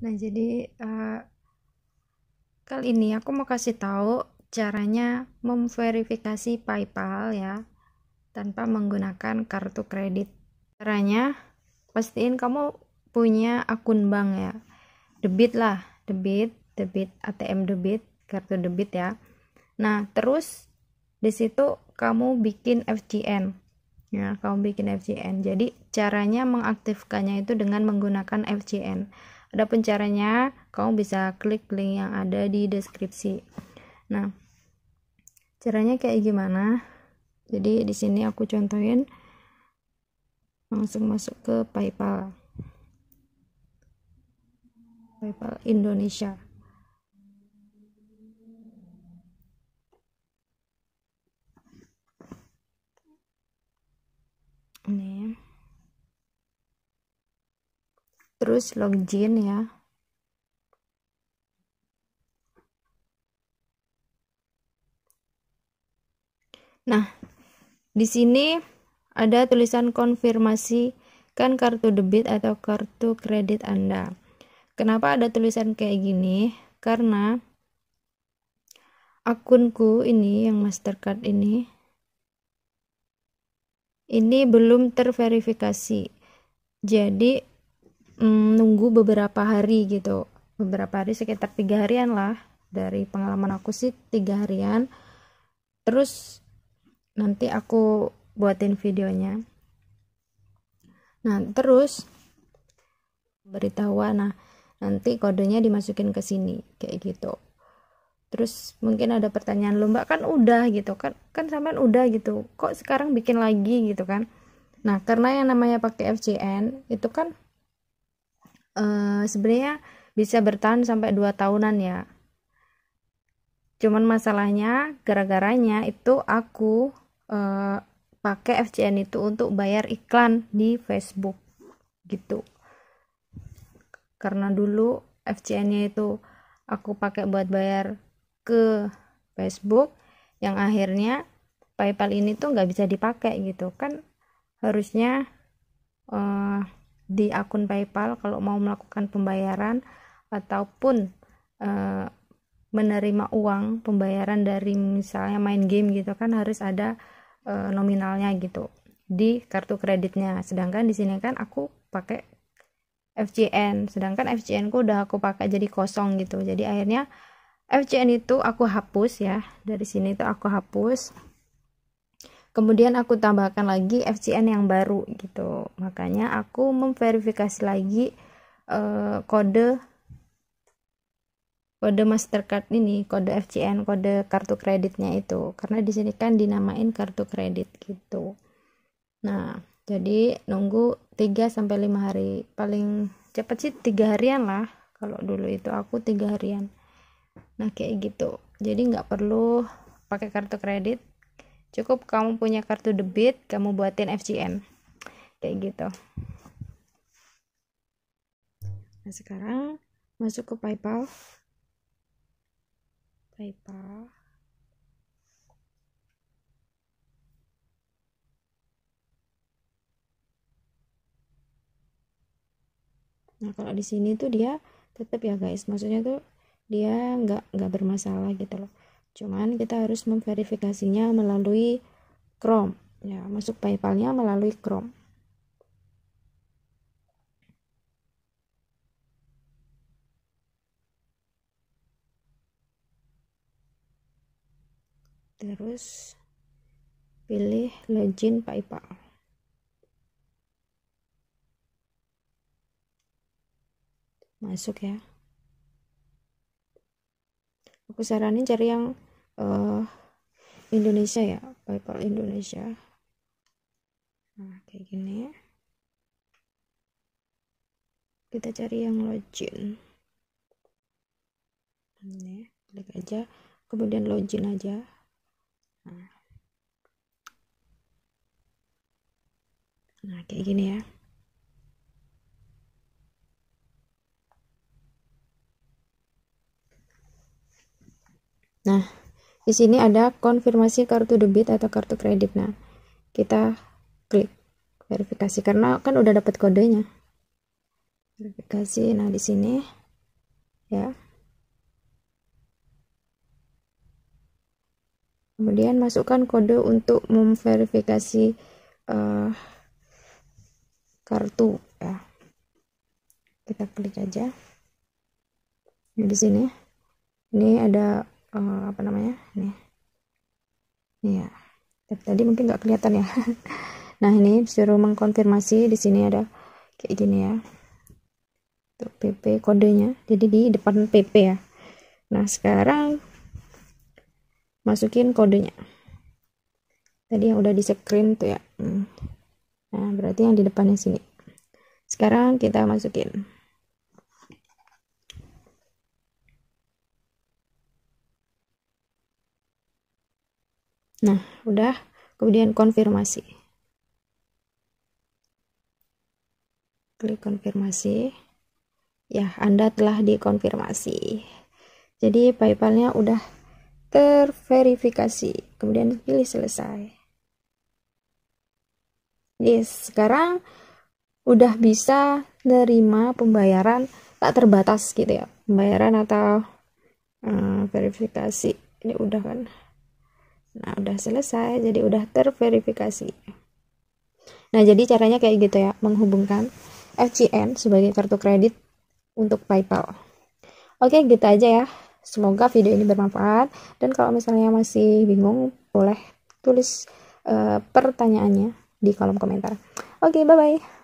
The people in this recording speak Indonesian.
Nah, jadi uh, kali ini aku mau kasih tahu caranya memverifikasi PayPal ya tanpa menggunakan kartu kredit. Caranya pastiin kamu punya akun bank ya. Debit lah, debit, debit ATM debit, kartu debit ya. Nah, terus di situ kamu bikin FGN. Ya, kamu bikin FGN. Jadi caranya mengaktifkannya itu dengan menggunakan FGN ada pun caranya, kamu bisa klik link yang ada di deskripsi. Nah, caranya kayak gimana? Jadi di sini aku contohin langsung masuk ke PayPal. PayPal Indonesia. terus login ya nah di sini ada tulisan konfirmasi kan kartu debit atau kartu kredit Anda kenapa ada tulisan kayak gini karena akunku ini yang Mastercard ini ini belum terverifikasi. Jadi mm, nunggu beberapa hari gitu beberapa hari sekitar tiga harian lah dari pengalaman aku sih tiga harian terus nanti aku buatin videonya nah terus beritahu nah nanti kodenya dimasukin ke sini kayak gitu terus mungkin ada pertanyaan lomba kan udah gitu kan kan sampean udah gitu kok sekarang bikin lagi gitu kan nah karena yang namanya pakai FCN itu kan Eh, sebenarnya bisa bertahan sampai 2 tahunan ya cuman masalahnya gara-garanya itu aku uh, pakai FCN itu untuk bayar iklan di Facebook gitu karena dulu FCN-nya itu aku pakai buat bayar ke Facebook yang akhirnya PayPal ini tuh nggak bisa dipakai gitu kan harusnya uh, di akun PayPal kalau mau melakukan pembayaran ataupun uh, menerima uang pembayaran dari misalnya main game gitu kan harus ada e, nominalnya gitu di kartu kreditnya. Sedangkan di sini kan aku pakai FCN, sedangkan FCN ku udah aku pakai jadi kosong gitu. Jadi akhirnya FCN itu aku hapus ya. Dari sini itu aku hapus kemudian aku tambahkan lagi FCN yang baru gitu makanya aku memverifikasi lagi uh, kode kode Mastercard ini kode FCN kode kartu kreditnya itu karena di sini kan dinamain kartu kredit gitu nah jadi nunggu 3 sampai 5 hari paling cepat sih 3 harian lah kalau dulu itu aku 3 harian nah kayak gitu jadi nggak perlu pakai kartu kredit cukup kamu punya kartu debit kamu buatin FGM kayak gitu nah sekarang masuk ke PayPal PayPal Nah kalau di sini tuh dia tetap ya guys, maksudnya tuh dia nggak nggak bermasalah gitu loh cuman kita harus memverifikasinya melalui Chrome ya masuk PayPalnya melalui Chrome terus pilih login PayPal masuk ya aku saranin cari yang uh, Indonesia ya PayPal Indonesia nah kayak gini ya. kita cari yang login ini klik aja kemudian login aja nah, nah kayak gini ya Di sini ada konfirmasi kartu debit atau kartu kredit. Nah, kita klik verifikasi karena kan udah dapat kodenya. Verifikasi. Nah, di sini ya. Kemudian masukkan kode untuk memverifikasi uh, kartu ya. Kita klik aja. Nah, di sini ini ada uh, apa namanya nih ya dari tadi mungkin nggak kelihatan ya nah ini disuruh mengkonfirmasi di sini ada kayak gini ya untuk PP kodenya jadi di depan PP ya nah sekarang masukin kodenya tadi yang udah di screen tuh ya hmm. nah berarti yang di depannya sini sekarang kita masukin Nah, udah. Kemudian konfirmasi. Klik konfirmasi. Ya, Anda telah dikonfirmasi. Jadi PayPal-nya udah terverifikasi. Kemudian pilih selesai. Yes, sekarang udah bisa nerima pembayaran tak terbatas gitu ya. Pembayaran atau uh, verifikasi. Ini udah kan. Nah, udah selesai, jadi udah terverifikasi. Nah, jadi caranya kayak gitu ya, menghubungkan FCN sebagai kartu kredit untuk PayPal. Oke, gitu aja ya. Semoga video ini bermanfaat dan kalau misalnya masih bingung, boleh tulis uh, pertanyaannya di kolom komentar. Oke, bye-bye.